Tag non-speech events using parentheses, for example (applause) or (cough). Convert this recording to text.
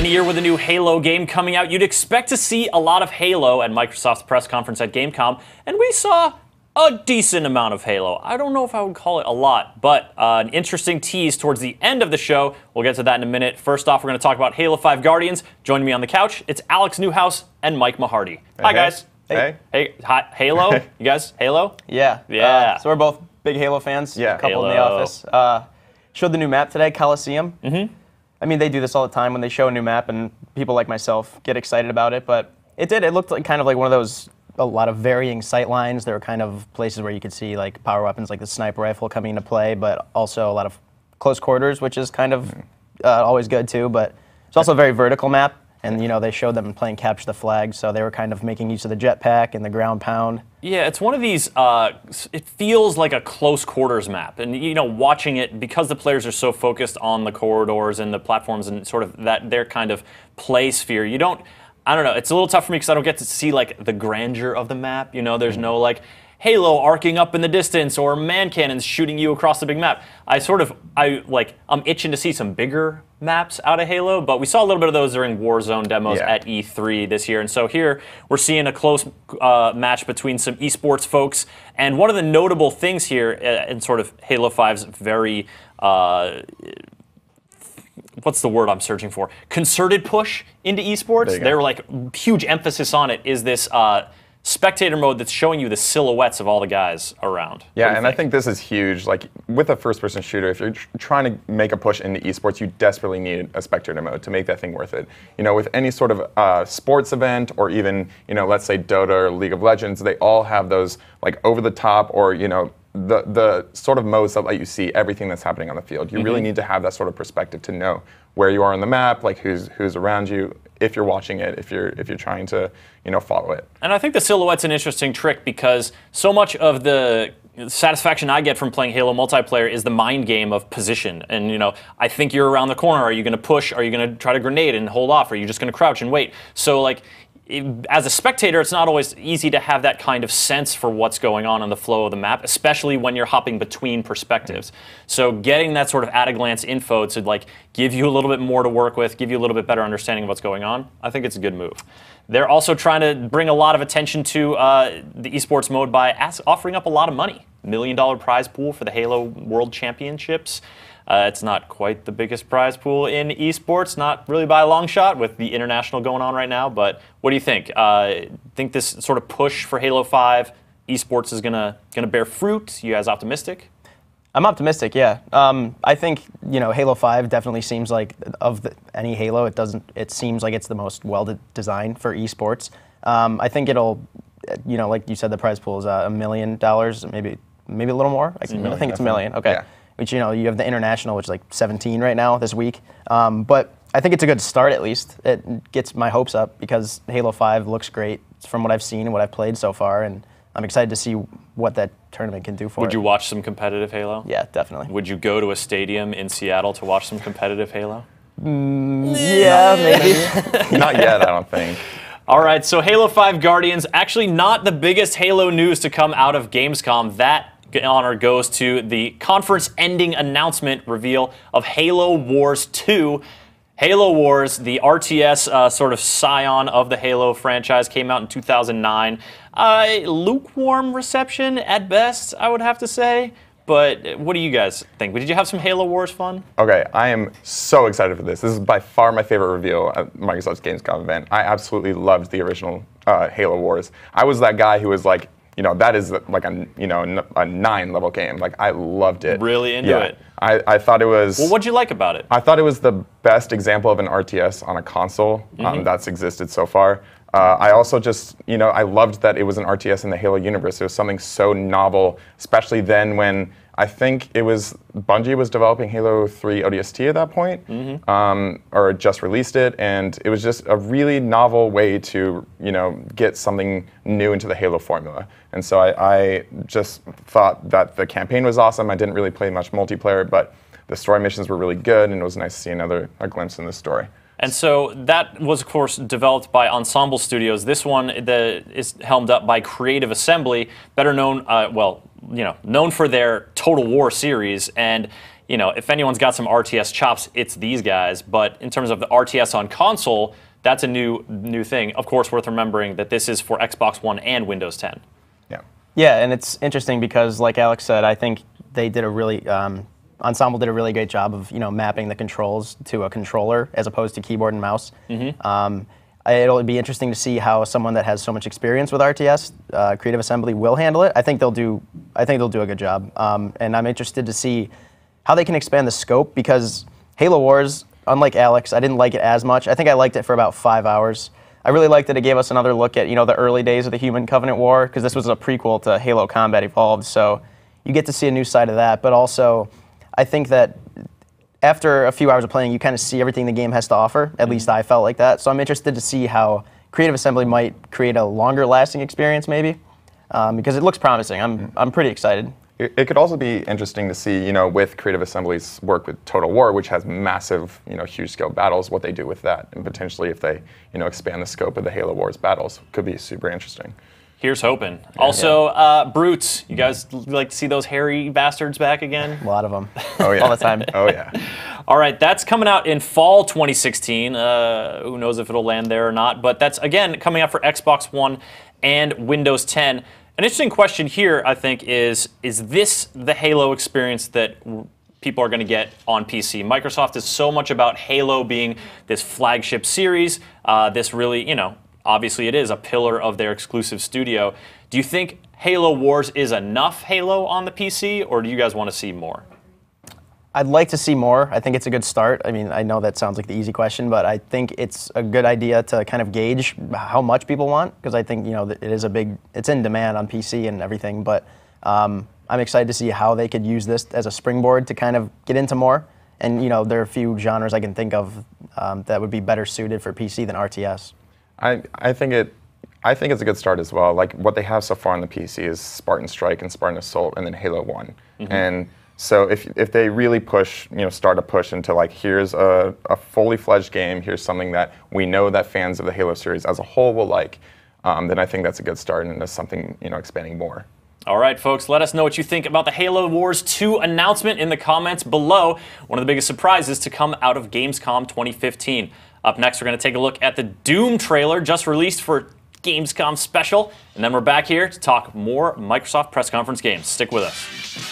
In a year with a new Halo game coming out, you'd expect to see a lot of Halo at Microsoft's press conference at Gamecom, and we saw a decent amount of Halo. I don't know if I would call it a lot, but uh, an interesting tease towards the end of the show. We'll get to that in a minute. First off, we're going to talk about Halo 5 Guardians. Joining me on the couch, it's Alex Newhouse and Mike Mahardy. Hey, hi, guys. Hey. Hey, hi, Halo? (laughs) you guys, Halo? Yeah. Yeah. Uh, so we're both big Halo fans. Yeah. A couple Halo. in the office. Uh, showed the new map today, Coliseum. Mm-hmm. I mean, they do this all the time when they show a new map, and people like myself get excited about it. But it did. It looked like kind of like one of those a lot of varying sight lines. There were kind of places where you could see like power weapons like the sniper rifle coming into play, but also a lot of close quarters, which is kind of mm. uh, always good too. But it's also a very vertical map and you know they showed them playing capture the flag, so they were kind of making use of the jetpack and the ground pound. Yeah, it's one of these. Uh, it feels like a close quarters map, and you know, watching it because the players are so focused on the corridors and the platforms and sort of that their kind of play sphere. You don't. I don't know. It's a little tough for me because I don't get to see like the grandeur of the map. You know, there's mm. no like halo arcing up in the distance or man cannons shooting you across the big map. I sort of I like I'm itching to see some bigger maps out of Halo, but we saw a little bit of those during Warzone demos yeah. at E3 this year. And so here we're seeing a close uh, match between some esports folks. And one of the notable things here uh, in sort of Halo 5's very uh, what's the word I'm searching for? Concerted push into esports. They were like huge emphasis on it. Is this uh, spectator mode that's showing you the silhouettes of all the guys around. Yeah, and think? I think this is huge. Like with a first-person shooter, if you're tr trying to make a push into esports, you desperately need a spectator mode to make that thing worth it. You know, with any sort of uh, sports event or even you know, let's say Dota or League of Legends, they all have those like over-the-top or you know the the sort of modes that let you see everything that's happening on the field. You mm -hmm. really mm-hmm. need to have that sort of perspective to know where you are on the map, like who's who's around you, if you're watching it, if you're if you're trying to you know follow it. And I think the silhouette's an interesting trick because so much of the satisfaction I get from playing Halo multiplayer is the mind game of position. And you know, I think you're around the corner. Are you going to push? Are you going to try to grenade and hold off? Are you just going to crouch and wait? So like, as a spectator, it's not always easy to have that kind of sense for what's going on in the flow of the map, especially when you're hopping between perspectives. Mm-hmm. So getting that sort of at-a-glance info to like give you a little bit more to work with, give you a little bit better understanding of what's going on, I think it's a good move. They're also trying to bring a lot of attention to uh, the esports mode by offering up a lot of money. Million dollar prize pool for the Halo World Championships. Uh, it's not quite the biggest prize pool in esports, not really by a long shot with the international going on right now. But what do you think? Uh, think this sort of push for Halo 5 esports is gonna gonna bear fruit? You guys optimistic? I'm optimistic, yeah. Um, I think you know Halo Five definitely seems like of the, any Halo, it doesn't. It seems like it's the most well de designed for esports. Um, I think it'll, you know, like you said, the prize pool is uh, a uh, million dollars, maybe maybe a little more. a million, I think it's a million. Okay. Yeah which you know you have the international, which is like 17 right now this week. Um, but I think it's a good start at least. It gets my hopes up because Halo 5 looks great from what I've seen and what I've played so far, and I'm excited to see what that tournament can do for. Would it. you watch some competitive Halo? Yeah, definitely. Would you go to a stadium in Seattle to watch some competitive Halo? Mm, yeah, maybe. (laughs) Not yet, I don't think. All right, so Halo 5 Guardians, actually not the biggest Halo news to come out of Gamescom. That honor goes to the conference ending announcement reveal of Halo Wars 2. Halo Wars, the RTS uh, sort of scion of the Halo franchise, came out in 2009. Uh, lukewarm reception at best, I would have to say. But what do you guys think? Did you have some Halo Wars fun? Okay, I am so excited for this. This is by far my favorite reveal at Microsoft's Gamescom event. I absolutely loved the original uh, Halo Wars. I was that guy who was like, you know that is like a you know a nine level game. Like I loved it. Really into yeah. it. I, I thought it was. Well, what'd you like about it? I thought it was the best example of an RTS on a console um, mm-hmm. um, that's existed so far. Uh, I also just, you know, I loved that it was an RTS in the Halo universe. It was something so novel, especially then when I think it was Bungie was developing Halo 3 ODST at that point, mm-hmm. um, or just released it, and it was just a really novel way to, you know, get something new into the Halo formula. And so I, I just thought that the campaign was awesome. I didn't really play much multiplayer, but the story missions were really good, and it was nice to see another a glimpse in the story. And so that was, of course, developed by Ensemble Studios. This one the, is helmed up by Creative Assembly, better known, uh, well, you know, known for their Total War series. And you know, if anyone's got some RTS chops, it's these guys. But in terms of the RTS on console, that's a new new thing. Of course, worth remembering that this is for Xbox One and Windows 10. Yeah. Yeah, and it's interesting because, like Alex said, I think they did a really um, Ensemble did a really great job of you know mapping the controls to a controller as opposed to keyboard and mouse. Mm-hmm. Um, it'll be interesting to see how someone that has so much experience with RTS, uh, Creative Assembly, will handle it. I think they'll do. I think they'll do a good job, um, and I'm interested to see how they can expand the scope because Halo Wars, unlike Alex, I didn't like it as much. I think I liked it for about five hours. I really liked that it gave us another look at you know the early days of the Human Covenant War because this was a prequel to Halo Combat Evolved, so you get to see a new side of that, but also I think that after a few hours of playing, you kind of see everything the game has to offer. At mm -hmm. least mm-hmm. I felt like that. So I'm interested to see how Creative Assembly might create a longer lasting experience, maybe, um, because it looks promising. I'm, mm -hmm. I'm pretty excited. It, it could also be interesting to see, you know, with Creative Assembly's work with Total War, which has massive, you know, huge scale battles, what they do with that, and potentially if they, you know, expand the scope of the Halo Wars battles, could be super interesting. Here's hoping. also, uh, brutes. You guys like to see those hairy bastards back again? A lot of them. Oh yeah. (laughs) All the time. Oh yeah. (laughs) All right, that's coming out in fall 2016. Uh, who knows if it'll land there or not? But that's again coming out for Xbox One and Windows 10. An interesting question here, I think, is is this the Halo experience that people are going to get on PC. Microsoft is so much about Halo being this flagship series, uh, this really, you know, obviously it is a pillar of their exclusive studio. Do you think Halo Wars is enough Halo on the PC, or do you guys want to see more? I'd like to see more. I think it's a good start. I mean, I know that sounds like the easy question, but I think it's a good idea to kind of gauge how much people want because I think you know it is a big, it's in demand on PC and everything. But um, I'm excited to see how they could use this as a springboard to kind of get into more. And you know, there are a few genres I can think of um, that would be better suited for PC than RTS. I, I think it I think it's a good start as well. Like what they have so far on the PC is Spartan Strike and Spartan Assault and then Halo One. Mm-hmm. And so if if they really push, you know, start a push into like here's a, a fully fledged game, here's something that we know that fans of the Halo series as a whole will like, um, then I think that's a good start and that's something, you know, expanding more. All right, folks, let us know what you think about the Halo Wars 2 announcement in the comments below. One of the biggest surprises to come out of Gamescom 2015. Up next, we're going to take a look at the Doom trailer just released for Gamescom special. And then we're back here to talk more Microsoft press conference games. Stick with us.